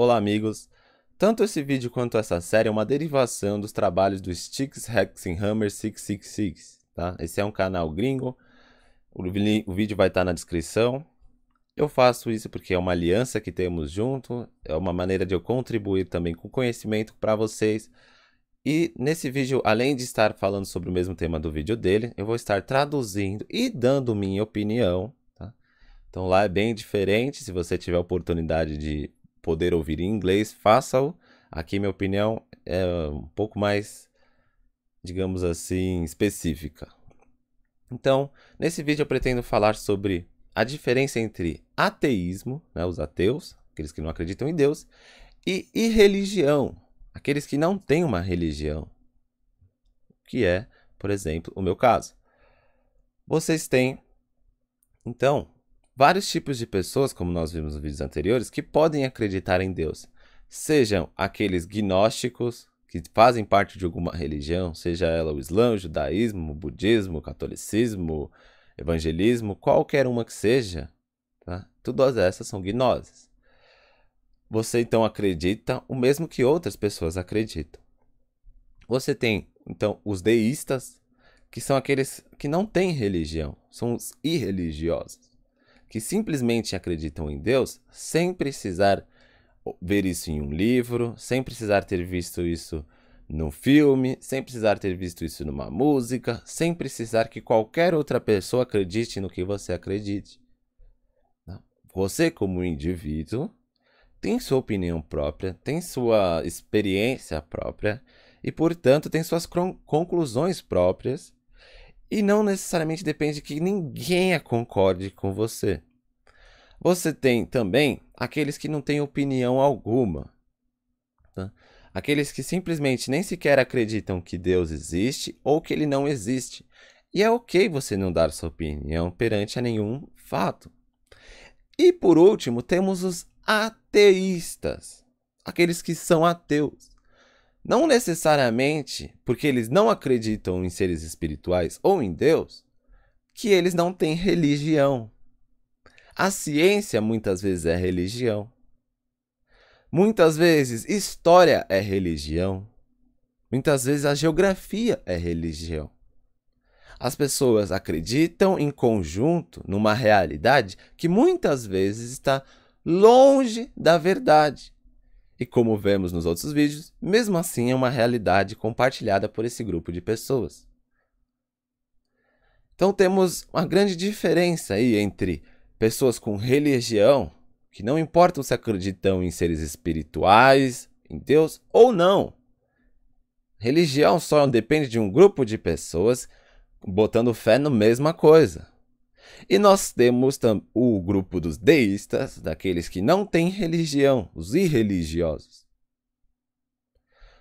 Olá, amigos! Tanto esse vídeo quanto essa série é uma derivação dos trabalhos do Stix Hexenhammer 666, tá? Esse é um canal gringo, o, o vídeo vai estar tá na descrição. Eu faço isso porque é uma aliança que temos junto, é uma maneira de eu contribuir também com conhecimento para vocês. E nesse vídeo, além de estar falando sobre o mesmo tema do vídeo dele, eu vou estar traduzindo e dando minha opinião, tá? Então lá é bem diferente, se você tiver oportunidade de poder ouvir em inglês, faça-o. Aqui minha opinião é um pouco mais, digamos assim, específica. Então, nesse vídeo eu pretendo falar sobre a diferença entre ateísmo, né, os ateus, aqueles que não acreditam em Deus, e irreligião, aqueles que não têm uma religião, que é, por exemplo, o meu caso. Vocês têm, então, vários tipos de pessoas, como nós vimos nos vídeos anteriores, que podem acreditar em Deus. Sejam aqueles gnósticos, que fazem parte de alguma religião, seja ela o Islã, o judaísmo, o budismo, o catolicismo, o evangelismo, qualquer uma que seja, tá? todas essas são gnoses. Você então acredita o mesmo que outras pessoas acreditam. Você tem então os deístas, que são aqueles que não têm religião, são os irreligiosos que simplesmente acreditam em Deus sem precisar ver isso em um livro, sem precisar ter visto isso num filme, sem precisar ter visto isso numa música, sem precisar que qualquer outra pessoa acredite no que você acredite. Né? Você, como indivíduo, tem sua opinião própria, tem sua experiência própria e, portanto, tem suas conclusões próprias e não necessariamente depende que ninguém concorde com você. Você tem também aqueles que não têm opinião alguma. Tá? Aqueles que simplesmente nem sequer acreditam que Deus existe ou que ele não existe. E é ok você não dar sua opinião perante a nenhum fato. E por último, temos os ateístas, aqueles que são ateus. Não necessariamente porque eles não acreditam em seres espirituais ou em Deus, que eles não têm religião. A ciência muitas vezes é religião. Muitas vezes história é religião. Muitas vezes a geografia é religião. As pessoas acreditam em conjunto numa realidade que muitas vezes está longe da verdade. E como vemos nos outros vídeos, mesmo assim é uma realidade compartilhada por esse grupo de pessoas. Então temos uma grande diferença aí entre pessoas com religião, que não importam se acreditam em seres espirituais, em Deus ou não. Religião só depende de um grupo de pessoas botando fé na mesma coisa. E nós temos o grupo dos deístas, daqueles que não têm religião, os irreligiosos.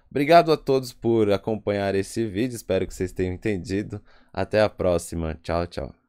Obrigado a todos por acompanhar esse vídeo, espero que vocês tenham entendido. Até a próxima, tchau, tchau.